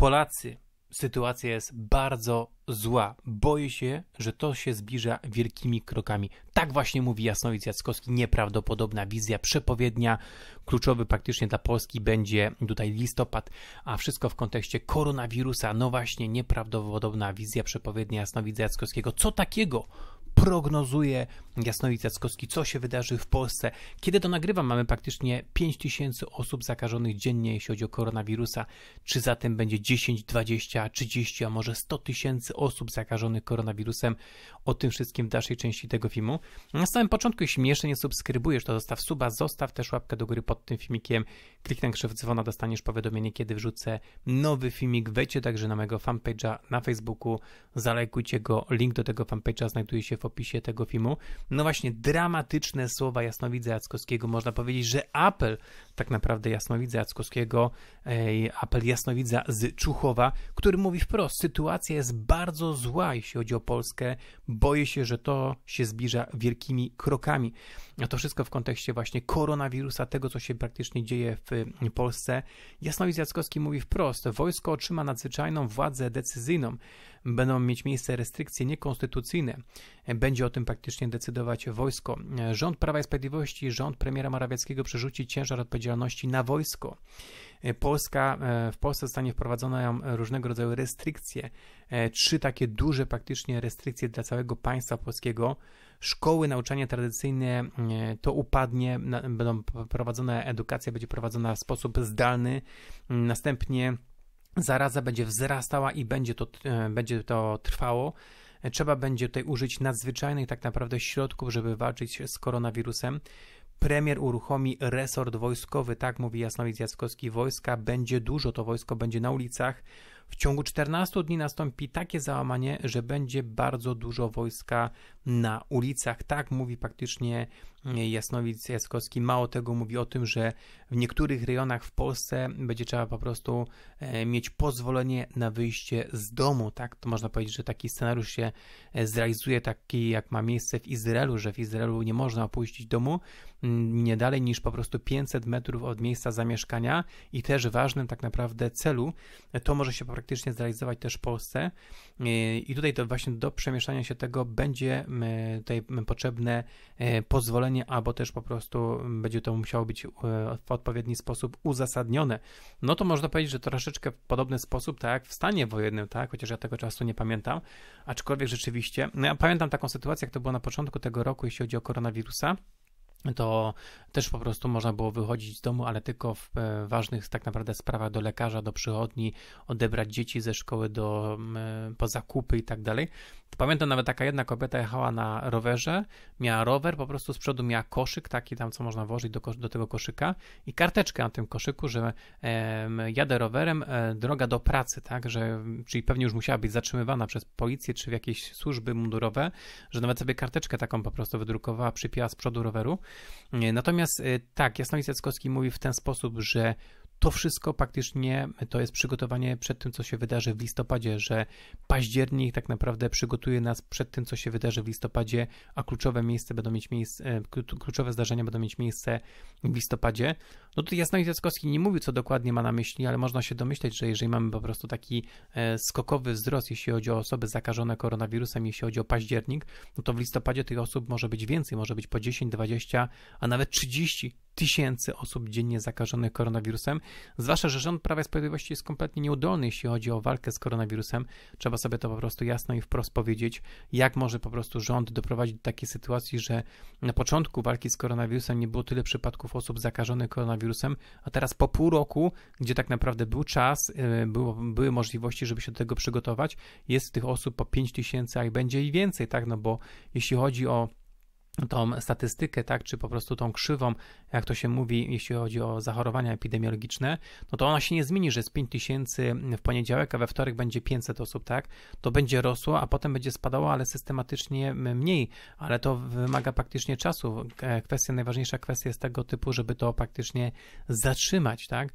Polacy sytuacja jest bardzo zła. Boję się, że to się zbliża wielkimi krokami. Tak właśnie mówi Jasnowic Jackowski. Nieprawdopodobna wizja, przepowiednia. Kluczowy praktycznie dla Polski będzie tutaj listopad, a wszystko w kontekście koronawirusa. No właśnie, nieprawdopodobna wizja, przepowiednia Jasnowidza Jackowskiego. Co takiego prognozuje Jasnowic Jackowski, co się wydarzy w Polsce. Kiedy to nagrywam, mamy praktycznie 5 tysięcy osób zakażonych dziennie, jeśli chodzi o koronawirusa. Czy zatem będzie 10, 20, 30, a może 100 tysięcy? tysięcy osób zakażonych koronawirusem. O tym wszystkim w dalszej części tego filmu. Na samym początku, jeśli jeszcze nie subskrybujesz, to zostaw suba, zostaw też łapkę do góry pod tym filmikiem, kliknij krzyw dzwona, dostaniesz powiadomienie, kiedy wrzucę nowy filmik. Wejdźcie także na mojego fanpage'a na Facebooku, zalajkujcie go, link do tego fanpage'a znajduje się w opisie tego filmu. No właśnie, dramatyczne słowa jasnowidza Jackowskiego. Można powiedzieć, że apel tak naprawdę jasnowidza Jackowskiego, apel jasnowidza z Czuchowa, który mówi wprost, sytuacja jest bardzo bardzo zła, jeśli chodzi o Polskę. Boję się, że to się zbliża wielkimi krokami. A to wszystko w kontekście właśnie koronawirusa, tego, co się praktycznie dzieje w Polsce. Jasnowic Jackowski mówi wprost, wojsko otrzyma nadzwyczajną władzę decyzyjną. Będą mieć miejsce restrykcje niekonstytucyjne. Będzie o tym praktycznie decydować wojsko. Rząd Prawa i Sprawiedliwości, rząd premiera Morawieckiego przerzuci ciężar odpowiedzialności na wojsko. E, Polska, e, w Polsce zostanie wprowadzone różnego rodzaju restrykcje, e, trzy takie duże praktycznie restrykcje dla całego państwa polskiego. Szkoły, nauczanie tradycyjne to upadnie, będą prowadzone, edukacja, będzie prowadzona w sposób zdalny. Następnie zaraza będzie wzrastała i będzie to, będzie to trwało. Trzeba będzie tutaj użyć nadzwyczajnych tak naprawdę środków, żeby walczyć z koronawirusem. Premier uruchomi resort wojskowy, tak mówi Jasnowic Jackowski. Wojska będzie dużo, to wojsko będzie na ulicach. W ciągu 14 dni nastąpi takie załamanie, że będzie bardzo dużo wojska na ulicach. Tak mówi praktycznie e, Jasnowic Jaskowski. Mało tego mówi o tym, że w niektórych rejonach w Polsce będzie trzeba po prostu e, mieć pozwolenie na wyjście z domu. Tak, to można powiedzieć, że taki scenariusz się e, zrealizuje, taki jak ma miejsce w Izraelu, że w Izraelu nie można opuścić domu nie dalej niż po prostu 500 metrów od miejsca zamieszkania i też ważnym tak naprawdę celu. To może się po praktycznie zrealizować też w Polsce. E, I tutaj to właśnie do przemieszczania się tego będzie tutaj potrzebne e, pozwolenie, albo też po prostu będzie to musiało być e, w odpowiedni sposób uzasadnione. No to można powiedzieć, że troszeczkę w podobny sposób, tak jak w stanie wojennym, tak, chociaż ja tego czasu nie pamiętam, aczkolwiek rzeczywiście, no ja pamiętam taką sytuację, jak to było na początku tego roku, jeśli chodzi o koronawirusa, to też po prostu można było wychodzić z domu, ale tylko w e, ważnych tak naprawdę sprawach do lekarza, do przychodni, odebrać dzieci ze szkoły do, e, po zakupy i tak dalej. Pamiętam nawet taka jedna kobieta jechała na rowerze, miała rower, po prostu z przodu miała koszyk taki tam, co można włożyć do, do tego koszyka i karteczkę na tym koszyku, że e, jadę rowerem, e, droga do pracy, tak, że, czyli pewnie już musiała być zatrzymywana przez policję czy w jakieś służby mundurowe, że nawet sobie karteczkę taką po prostu wydrukowała, przypiła z przodu roweru. E, natomiast e, tak, Jasnowic Jackowski mówi w ten sposób, że to wszystko praktycznie to jest przygotowanie przed tym, co się wydarzy w listopadzie, że październik tak naprawdę przygotuje nas przed tym, co się wydarzy w listopadzie, a kluczowe miejsce będą mieć miejsce, e, kluczowe zdarzenia będą mieć miejsce w listopadzie. No tutaj Jasno Jackowski nie mówił, co dokładnie ma na myśli, ale można się domyśleć, że jeżeli mamy po prostu taki e, skokowy wzrost, jeśli chodzi o osoby zakażone koronawirusem, jeśli chodzi o październik, no to w listopadzie tych osób może być więcej, może być po 10, 20, a nawet 30 tysięcy osób dziennie zakażonych koronawirusem. Zwłaszcza, że rząd Prawa i Sprawiedliwości jest kompletnie nieudolny, jeśli chodzi o walkę z koronawirusem. Trzeba sobie to po prostu jasno i wprost powiedzieć, jak może po prostu rząd doprowadzić do takiej sytuacji, że na początku walki z koronawirusem nie było tyle przypadków osób zakażonych koronawirusem, a teraz po pół roku, gdzie tak naprawdę był czas, y, było, były możliwości, żeby się do tego przygotować, jest tych osób po 5 tysięcy, a i będzie i więcej, tak? No bo jeśli chodzi o tą statystykę, tak, czy po prostu tą krzywą, jak to się mówi, jeśli chodzi o zachorowania epidemiologiczne, no to ona się nie zmieni, że z 5 tysięcy w poniedziałek, a we wtorek będzie 500 osób, tak? To będzie rosło, a potem będzie spadało, ale systematycznie mniej, ale to wymaga praktycznie czasu. E, kwestia, najważniejsza kwestia jest tego typu, żeby to praktycznie zatrzymać, tak?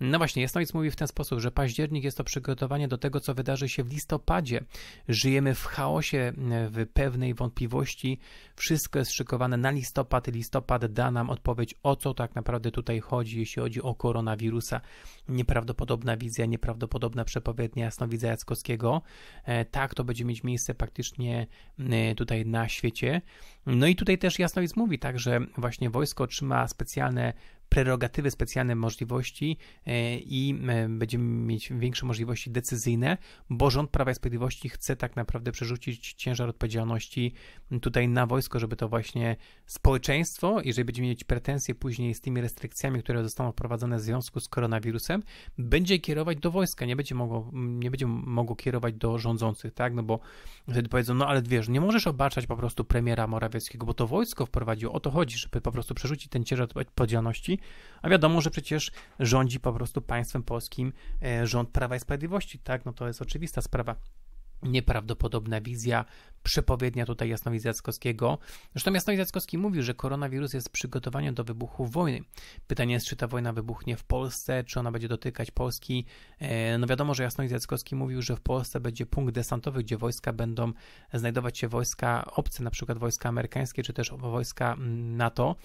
No właśnie, Jasnowic mówi w ten sposób, że październik jest to przygotowanie do tego, co wydarzy się w listopadzie. Żyjemy w chaosie, e, w pewnej wątpliwości, wszystko jest szykowane na listopad. Listopad da nam odpowiedź, o co tak naprawdę tutaj chodzi, jeśli chodzi o koronawirusa. Nieprawdopodobna wizja, nieprawdopodobna przepowiednia Jasnowidza Jackowskiego. E, tak, to będzie mieć miejsce praktycznie e, tutaj na świecie. No i tutaj też Jasnowidz mówi tak, że właśnie wojsko otrzyma specjalne prerogatywy specjalne możliwości e, i e, będziemy mieć większe możliwości decyzyjne, bo rząd Prawa i Sprawiedliwości chce tak naprawdę przerzucić ciężar odpowiedzialności tutaj na wojsko, żeby to właśnie społeczeństwo, jeżeli będziemy mieć pretensje później z tymi restrykcjami, które zostaną wprowadzone w związku z koronawirusem, będzie kierować do wojska, nie będzie mogło, nie będzie mogło kierować do rządzących, tak, no bo wtedy powiedzą, no ale wiesz, nie możesz obarczać po prostu premiera Morawieckiego, bo to wojsko wprowadziło, o to chodzi, żeby po prostu przerzucić ten ciężar odpowiedzialności a wiadomo, że przecież rządzi po prostu państwem polskim e, rząd Prawa i Sprawiedliwości, tak? No to jest oczywista sprawa nieprawdopodobna wizja, przepowiednia tutaj Jasnowidza Jackowskiego. Zresztą Jasnowidz Jackowski mówił, że koronawirus jest przygotowaniem do wybuchu wojny. Pytanie jest, czy ta wojna wybuchnie w Polsce, czy ona będzie dotykać Polski. E, no wiadomo, że Jasnowidz Jackowski mówił, że w Polsce będzie punkt desantowy, gdzie wojska będą znajdować się wojska obce, na przykład wojska amerykańskie, czy też wojska mm, NATO.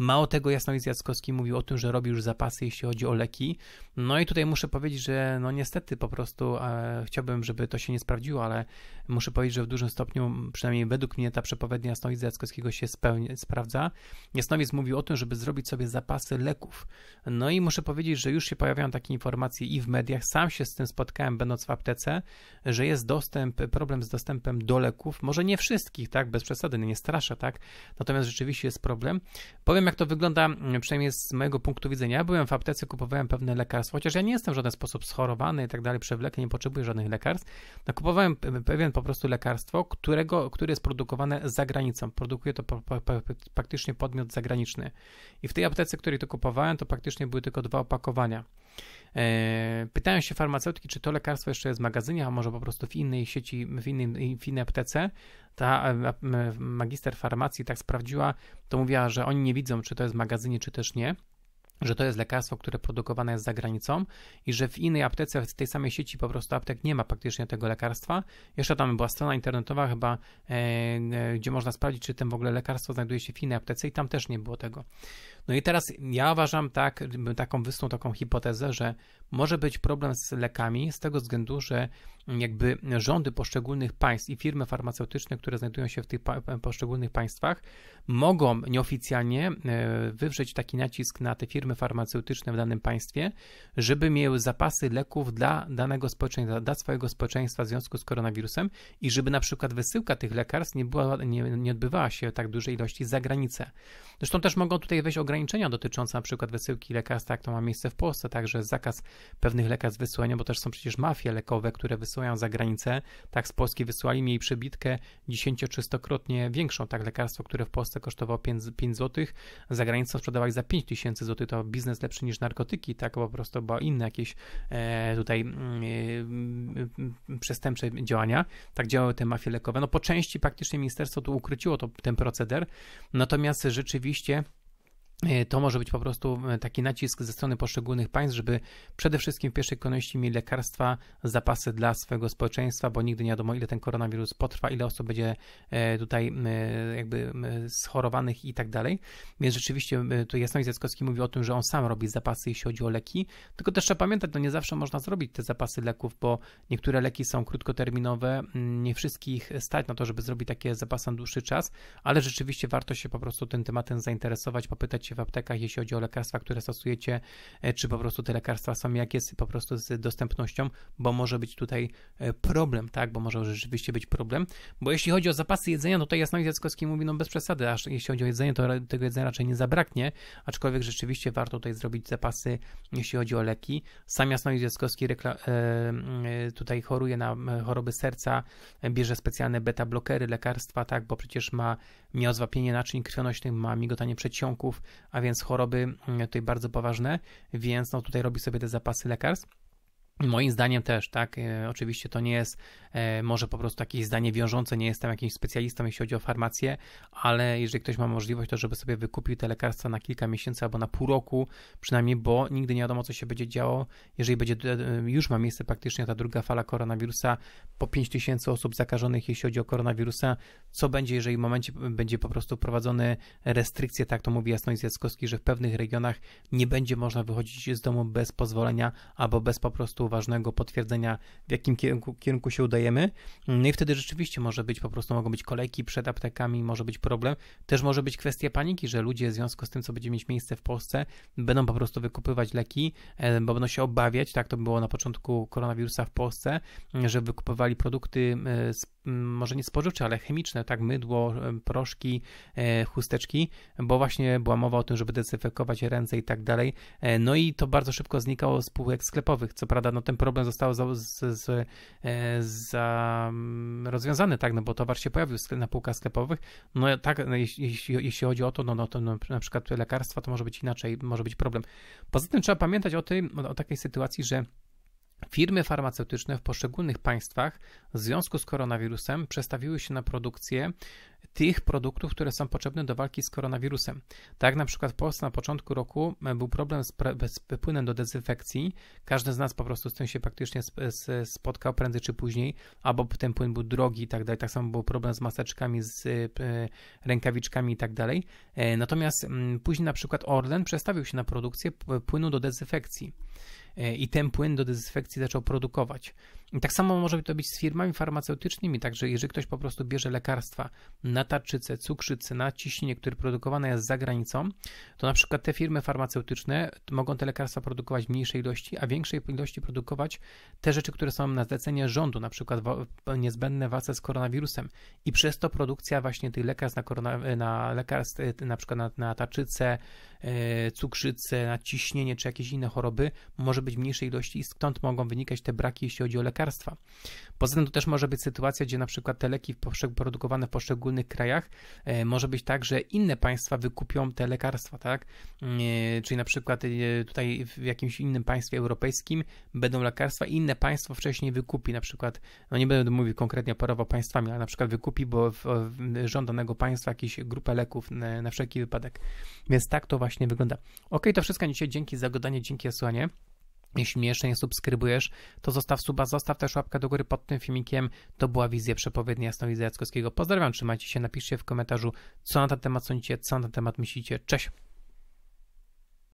Mało tego, Jasnowic Jackowski mówił o tym, że robi już zapasy, jeśli chodzi o leki. No i tutaj muszę powiedzieć, że no niestety po prostu e, chciałbym, żeby to się nie sprawdziło, ale muszę powiedzieć, że w dużym stopniu, przynajmniej według mnie, ta przepowiednia Jasnowica Jackowskiego się spełnia, sprawdza. Jasnowic mówił o tym, żeby zrobić sobie zapasy leków. No i muszę powiedzieć, że już się pojawiają takie informacje i w mediach. Sam się z tym spotkałem, będąc w aptece, że jest dostęp, problem z dostępem do leków. Może nie wszystkich, tak, bez przesady, no nie straszę, tak, natomiast rzeczywiście jest problem. Powiem, jak to wygląda, mm, przynajmniej z mojego punktu widzenia. Byłem w aptece, kupowałem pewne lekarstwo, chociaż ja nie jestem w żaden sposób schorowany i tak dalej, przewlekle, nie potrzebuję żadnych lekarstw. No, kupowałem pewien po prostu lekarstwo, którego, które jest produkowane za granicą. Produkuje to praktycznie podmiot zagraniczny. I w tej aptece, której to kupowałem, to praktycznie były tylko dwa opakowania. E, pytają się farmaceutki, czy to lekarstwo jeszcze jest w magazynie, a może po prostu w innej sieci, w, innej, w innej aptece. Ta e, e, magister farmacji tak sprawdziła, to mówiła, że oni nie widzą, czy to jest w magazynie, czy też nie że to jest lekarstwo, które produkowane jest za granicą i że w innej aptece, w tej samej sieci po prostu aptek nie ma praktycznie tego lekarstwa. Jeszcze tam była strona internetowa chyba, e, gdzie można sprawdzić, czy ten w ogóle lekarstwo znajduje się w innej aptece i tam też nie było tego. No i teraz ja uważam tak, taką wysnuł taką hipotezę, że może być problem z lekami z tego względu, że jakby rządy poszczególnych państw i firmy farmaceutyczne, które znajdują się w tych poszczególnych państwach, mogą nieoficjalnie e, wywrzeć taki nacisk na te firmy farmaceutyczne w danym państwie, żeby miały zapasy leków dla danego społeczeństwa, dla swojego społeczeństwa w związku z koronawirusem i żeby na przykład wysyłka tych lekarstw nie, była, nie, nie odbywała się tak dużej ilości za granicę. Zresztą też mogą tutaj wejść ograniczenia ograniczenia dotyczące przykład wysyłki lekarstw, jak to ma miejsce w Polsce, także zakaz pewnych lekarstw wysyłania, bo też są przecież mafie lekowe, które wysyłają za granicę. Tak z Polski wysyłali mi jej przebitkę 10 większą. Tak lekarstwo, które w Polsce kosztowało 5, 5 zł, za granicą sprzedawali za 5 tysięcy zł. To biznes lepszy niż narkotyki, tak po prostu była inne jakieś e, tutaj mm, e, przestępcze działania. Tak działały te mafie lekowe. No po części praktycznie ministerstwo tu ukryciło to, ten proceder, natomiast rzeczywiście E, to może być po prostu e, taki nacisk ze strony poszczególnych państw, żeby przede wszystkim w pierwszej kolejności mieli lekarstwa, zapasy dla swojego społeczeństwa, bo nigdy nie wiadomo, ile ten koronawirus potrwa, ile osób będzie e, tutaj jakby schorowanych i tak dalej. Więc rzeczywiście tu Jasnowic Jackowski mówi o tym, że on sam robi zapasy, jeśli chodzi o leki, tylko też trzeba pamiętać, no nie zawsze można zrobić te zapasy leków, bo niektóre leki są krótkoterminowe, nie wszystkich stać na to, żeby zrobić takie zapasy na dłuższy czas, ale rzeczywiście warto się po prostu tym tematem zainteresować, popytać w aptekach, jeśli chodzi o lekarstwa, które stosujecie, e, czy po prostu te lekarstwa są jak jest po prostu z dostępnością, bo może być tutaj e, problem, tak, bo może rzeczywiście być problem, bo jeśli chodzi o zapasy jedzenia, no tutaj Jasnowic Jackowski mówi, no bez przesady, aż jeśli chodzi o jedzenie, to tego jedzenia raczej nie zabraknie, aczkolwiek rzeczywiście warto tutaj zrobić zapasy, jeśli chodzi o leki. Sam Jasnowic Jackowski e, tutaj choruje na choroby serca, bierze specjalne beta-blokery, lekarstwa, tak, bo przecież ma miał zwapienie naczyń krwionośnych, ma migotanie przedsionków, a więc choroby mm, tutaj bardzo poważne, więc no tutaj robi sobie te zapasy lekarstw. Moim zdaniem też, tak. E, oczywiście to nie jest e, może po prostu jakieś zdanie wiążące, nie jestem jakimś specjalistą, jeśli chodzi o farmację, ale jeżeli ktoś ma możliwość, to żeby sobie wykupił te lekarstwa na kilka miesięcy albo na pół roku przynajmniej, bo nigdy nie wiadomo, co się będzie działo, jeżeli będzie, e, już ma miejsce praktycznie ta druga fala koronawirusa, po 5 tysięcy osób zakażonych, jeśli chodzi o koronawirusa, co będzie, jeżeli w momencie będzie po prostu prowadzone restrykcje, tak to mówi Jasnoid Jackowski, że w pewnych regionach nie będzie można wychodzić z domu bez pozwolenia albo bez po prostu ważnego potwierdzenia, w jakim kierunku, kierunku się udajemy. No i wtedy rzeczywiście może być po prostu, mogą być kolejki przed aptekami, może być problem. Też może być kwestia paniki, że ludzie w związku z tym, co będzie mieć miejsce w Polsce, będą po prostu wykupywać leki, e, bo będą się obawiać, tak to było na początku koronawirusa w Polsce, że wykupywali produkty e, może nie spożywcze, ale chemiczne, tak, mydło, e, proszki, chusteczki, bo właśnie była mowa o tym, żeby dezynfekować ręce i tak dalej. No i to bardzo szybko znikało z półek sklepowych. Co prawda, no no ten problem został za, z, z, e, za mm, rozwiązany, tak, no bo towar się pojawił na półkach sklepowych, no tak, no, jeśli, jeśli chodzi o to, no, no to no, na przykład lekarstwa, to może być inaczej, może być problem. Poza tym trzeba pamiętać o tym, o, o takiej sytuacji, że Firmy farmaceutyczne w poszczególnych państwach w związku z koronawirusem przestawiły się na produkcję tych produktów, które są potrzebne do walki z koronawirusem. Tak na przykład w Polsce na początku roku e, był problem z, płynem do dezynfekcji. Każdy z nas po prostu z tym się praktycznie spotkał prędzej czy później, albo ten płyn był drogi i tak dalej. Tak samo był problem z maseczkami, z e, rękawiczkami i tak dalej. E, natomiast mm, później na przykład Orlen przestawił się na produkcję płynu do dezynfekcji. E, i ten płyn do dezynfekcji zaczął produkować. I tak samo może to być z firmami farmaceutycznymi, także jeżeli ktoś po prostu bierze lekarstwa na tarczycę, cukrzycę, na ciśnienie, które produkowane jest za granicą, to na przykład te firmy farmaceutyczne mogą te lekarstwa produkować w mniejszej ilości, a większej ilości produkować te rzeczy, które są na zlecenie rządu, na przykład niezbędne walce z koronawirusem. I przez to produkcja właśnie tych lekarstw na, korona, na lekarstw, y, na przykład na, na tarczycę, y, cukrzycę, na ciśnienie czy jakieś inne choroby może być w mniejszej ilości i stąd mogą wynikać te braki, jeśli chodzi o lekarstwa lekarstwa. Poza tym to też może być sytuacja, gdzie na przykład te leki produkowane w poszczególnych krajach e, może być tak, że inne państwa wykupią te lekarstwa, tak? E, czyli na przykład e, tutaj w jakimś innym państwie europejskim będą lekarstwa i inne państwo wcześniej wykupi, na przykład, no nie będę mówił konkretnie parowo państwami, ale na przykład wykupi, bo w, w rząd danego państwa jakieś grupę leków na, na wszelki wypadek. Więc tak to właśnie wygląda. Ok, to wszystko dzisiaj. Dzięki za oglądanie, dzięki za słuchanie. Jeśli mnie jeszcze nie subskrybujesz, to zostaw suba, zostaw też łapkę do góry pod tym filmikiem. To była wizja przepowiedni Jasnowidza Jackowskiego. Pozdrawiam, trzymajcie się, napiszcie w komentarzu, co na ten temat sądzicie, co na ten temat myślicie. Cześć!